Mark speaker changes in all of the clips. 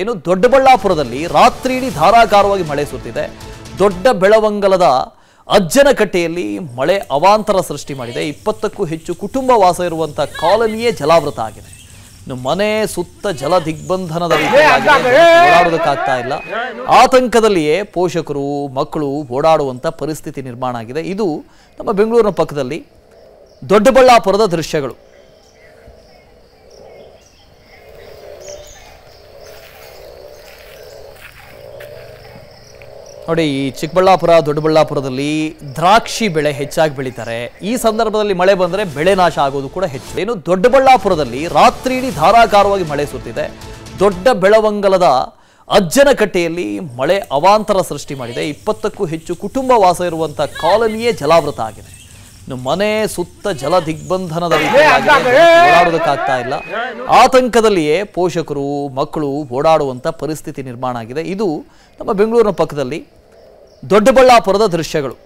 Speaker 1: ಏನು ದೊಡ್ಡಬಳ್ಳಾಪುರದಲ್ಲಿ ರಾತ್ರಿಯಿಡೀ ಧಾರಾಕಾರವಾಗಿ ಮಳೆ ಸುತ್ತಿದೆ ದೊಡ್ಡ ಬೆಳವಂಗಲದ ಅಜ್ಜನಕಟ್ಟೆಯಲ್ಲಿ ಮಳೆ ಅವಾಂತರ ಸೃಷ್ಟಿ ಮಾಡಿದೆ ಇಪ್ಪತ್ತಕ್ಕೂ ಹೆಚ್ಚು ಕುಟುಂಬ ವಾಸ ಇರುವಂತಹ ಕಾಲನಿಯೇ ಜಲಾವೃತ ಆಗಿದೆ ಮನೆ ಸುತ್ತ ಜಲ ದಿಗ್ಬಂಧನದ ಓಡಾಡೋದಕ್ಕಾಗ್ತಾ ಇಲ್ಲ ಆತಂಕದಲ್ಲಿಯೇ ಪೋಷಕರು ಮಕ್ಕಳು ಓಡಾಡುವಂಥ ಪರಿಸ್ಥಿತಿ ನಿರ್ಮಾಣ ಆಗಿದೆ ಇದು ನಮ್ಮ ಬೆಂಗಳೂರಿನ ಪಕ್ಕದಲ್ಲಿ ದೊಡ್ಡಬಳ್ಳಾಪುರದ ದೃಶ್ಯಗಳು ನೋಡಿ ಈ ಚಿಕ್ಕಬಳ್ಳಾಪುರ ದೊಡ್ಡಬಳ್ಳಾಪುರದಲ್ಲಿ ದ್ರಾಕ್ಷಿ ಬೆಳೆ ಹೆಚ್ಚಾಗಿ ಬೆಳೀತಾರೆ ಈ ಸಂದರ್ಭದಲ್ಲಿ ಮಳೆ ಬಂದರೆ ಬೆಳೆ ನಾಶ ಆಗೋದು ಕೂಡ ಹೆಚ್ಚು ಏನು ದೊಡ್ಡಬಳ್ಳಾಪುರದಲ್ಲಿ ರಾತ್ರಿ ಇಡೀ ಧಾರಾಕಾರವಾಗಿ ಮಳೆ ಸುತ್ತಿದೆ ದೊಡ್ಡ ಬೆಳವಂಗಲದ ಅಜ್ಜನಕಟ್ಟೆಯಲ್ಲಿ ಮಳೆ ಅವಾಂತರ ಸೃಷ್ಟಿ ಮಾಡಿದೆ ಇಪ್ಪತ್ತಕ್ಕೂ ಹೆಚ್ಚು ಕುಟುಂಬ ವಾಸ ಇರುವಂಥ ಕಾಲನಿಯೇ ಜಲಾವೃತ ಆಗಿದೆ ಮನೆ ಸುತ್ತ ಜಲ ದಿಗ್ಬಂಧನದ ಓಡಾಡೋದಕ್ಕಾಗ್ತಾ ಇಲ್ಲ ಆತಂಕದಲ್ಲಿಯೇ ಪೋಷಕರು ಮಕ್ಕಳು ಓಡಾಡುವಂಥ ಪರಿಸ್ಥಿತಿ ನಿರ್ಮಾಣ ಆಗಿದೆ ಇದು ನಮ್ಮ ಬೆಂಗಳೂರಿನ ಪಕ್ಕದಲ್ಲಿ ದೊಡ್ಡಬಳ್ಳಾಪುರದ ದೃಶ್ಯಗಳು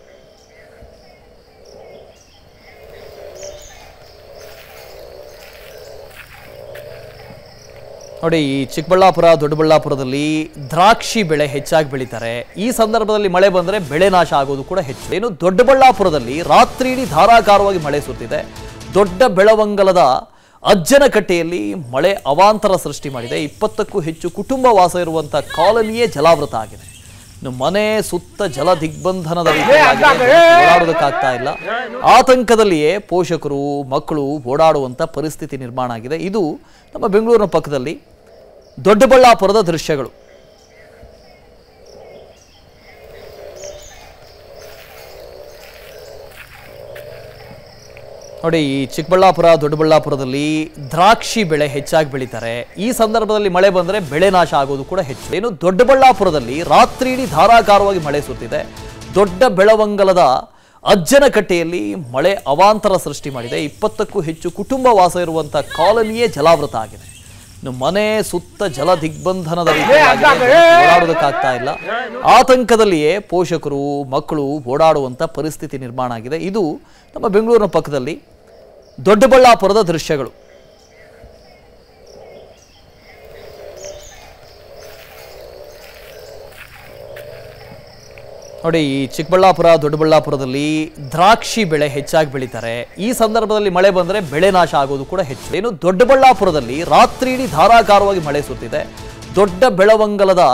Speaker 1: ನೋಡಿ ಈ ಚಿಕ್ಕಬಳ್ಳಾಪುರ ದೊಡ್ಡಬಳ್ಳಾಪುರದಲ್ಲಿ ದ್ರಾಕ್ಷಿ ಬೆಳೆ ಹೆಚ್ಚಾಗಿ ಬೆಳೀತಾರೆ ಈ ಸಂದರ್ಭದಲ್ಲಿ ಮಳೆ ಬಂದರೆ ಬೆಳೆ ನಾಶ ಆಗೋದು ಕೂಡ ಹೆಚ್ಚು ಏನು ದೊಡ್ಡಬಳ್ಳಾಪುರದಲ್ಲಿ ರಾತ್ರಿ ಇಡೀ ಧಾರಾಕಾರವಾಗಿ ಮಳೆ ಸುರಿದಿದೆ ದೊಡ್ಡ ಬೆಳವಂಗಲದ ಅಜ್ಜನಕಟ್ಟೆಯಲ್ಲಿ ಮಳೆ ಅವಾಂತರ ಸೃಷ್ಟಿ ಮಾಡಿದೆ ಇಪ್ಪತ್ತಕ್ಕೂ ಹೆಚ್ಚು ಕುಟುಂಬ ವಾಸ ಇರುವಂಥ ಕಾಲನಿಯೇ ಜಲಾವೃತ ಆಗಿದೆ ಮನೆ ಸುತ್ತ ಜಲ ದಿಗ್ಬಂಧನದ ಓಡಾಡೋದಕ್ಕಾಗ್ತಾ ಇಲ್ಲ ಆತಂಕದಲ್ಲಿಯೇ ಪೋಷಕರು ಮಕ್ಕಳು ಓಡಾಡುವಂಥ ಪರಿಸ್ಥಿತಿ ನಿರ್ಮಾಣ ಆಗಿದೆ ಇದು ನಮ್ಮ ಬೆಂಗಳೂರಿನ ಪಕ್ಕದಲ್ಲಿ ದೊಡ್ಡಬಳ್ಳಾಪುರದ ದೃಶ್ಯಗಳು ನೋಡಿ ಈ ಚಿಕ್ಕಬಳ್ಳಾಪುರ ದೊಡ್ಡಬಳ್ಳಾಪುರದಲ್ಲಿ ದ್ರಾಕ್ಷಿ ಬೆಳೆ ಹೆಚ್ಚಾಗಿ ಬೆಳೀತಾರೆ ಈ ಸಂದರ್ಭದಲ್ಲಿ ಮಳೆ ಬಂದರೆ ಬೆಳೆ ನಾಶ ಆಗೋದು ಕೂಡ ಹೆಚ್ಚು ಇನ್ನು ದೊಡ್ಡಬಳ್ಳಾಪುರದಲ್ಲಿ ರಾತ್ರಿ ಇಡೀ ಧಾರಾಕಾರವಾಗಿ ಮಳೆ ಸುತ್ತಿದೆ ದೊಡ್ಡ ಬೆಳವಂಗಲದ ಅಜ್ಜನಕಟ್ಟೆಯಲ್ಲಿ ಮಳೆ ಅವಾಂತರ ಸೃಷ್ಟಿ ಮಾಡಿದೆ ಇಪ್ಪತ್ತಕ್ಕೂ ಹೆಚ್ಚು ಕುಟುಂಬ ವಾಸ ಇರುವಂಥ ಕಾಲನಿಯೇ ಜಲಾವೃತ ಆಗಿದೆ ಇನ್ನು ಮನೆ ಸುತ್ತ ಜಲ ದಿಗ್ಬಂಧನದ ಓಡಾಡೋದಕ್ಕಾಗ್ತಾ ಇಲ್ಲ ಆತಂಕದಲ್ಲಿಯೇ ಪೋಷಕರು ಮಕ್ಕಳು ಓಡಾಡುವಂಥ ಪರಿಸ್ಥಿತಿ ನಿರ್ಮಾಣ ಆಗಿದೆ ಇದು ನಮ್ಮ ಬೆಂಗಳೂರಿನ ಪಕ್ಕದಲ್ಲಿ ದೊಡ್ಡಬಳ್ಳಾಪುರದ ದೃಶ್ಯಗಳು ನೋಡಿ ಈ ಚಿಕ್ಕಬಳ್ಳಾಪುರ ದೊಡ್ಡಬಳ್ಳಾಪುರದಲ್ಲಿ ದ್ರಾಕ್ಷಿ ಬೆಳೆ ಹೆಚ್ಚಾಗಿ ಬೆಳೀತಾರೆ ಈ ಸಂದರ್ಭದಲ್ಲಿ ಮಳೆ ಬಂದರೆ ಬೆಳೆ ನಾಶ ಆಗೋದು ಕೂಡ ಹೆಚ್ಚು ಏನು ದೊಡ್ಡಬಳ್ಳಾಪುರದಲ್ಲಿ ರಾತ್ರಿ ಇಡೀ ಧಾರಾಕಾರವಾಗಿ ಮಳೆ ಸುತ್ತಿದೆ ದೊಡ್ಡ ಬೆಳವಂಗಲದ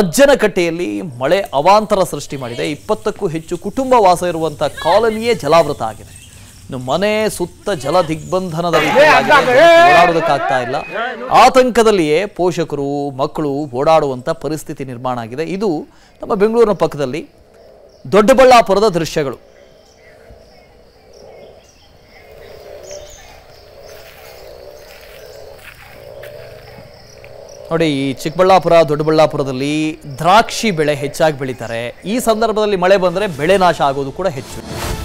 Speaker 1: ಅಜ್ಜನಕಟ್ಟೆಯಲ್ಲಿ ಮಳೆ ಅವಾಂತರ ಸೃಷ್ಟಿ ಮಾಡಿದೆ ಇಪ್ಪತ್ತಕ್ಕೂ ಹೆಚ್ಚು ಕುಟುಂಬ ವಾಸ ಇರುವಂಥ ಕಾಲನಿಯೇ ಜಲಾವೃತ ಆಗಿದೆ ಮನೆ ಸುತ್ತ ಜಲ ದಿಗ್ಬಂಧನದ ಓಡಾಡೋದಕ್ಕಾಗ್ತಾ ಇಲ್ಲ ಆತಂಕದಲ್ಲಿಯೇ ಪೋಷಕರು ಮಕ್ಕಳು ಓಡಾಡುವಂಥ ಪರಿಸ್ಥಿತಿ ನಿರ್ಮಾಣ ಆಗಿದೆ ಇದು ನಮ್ಮ ಬೆಂಗಳೂರಿನ ಪಕ್ಕದಲ್ಲಿ ದೊಡ್ಡಬಳ್ಳಾಪುರದ ದೃಶ್ಯಗಳು ನೋಡಿ ಈ ಚಿಕ್ಕಬಳ್ಳಾಪುರ ದೊಡ್ಡಬಳ್ಳಾಪುರದಲ್ಲಿ ದ್ರಾಕ್ಷಿ ಬೆಳೆ ಹೆಚ್ಚಾಗಿ ಬೆಳೀತಾರೆ ಈ ಸಂದರ್ಭದಲ್ಲಿ ಮಳೆ ಬಂದರೆ ಬೆಳೆ ನಾಶ ಆಗೋದು ಕೂಡ ಹೆಚ್ಚು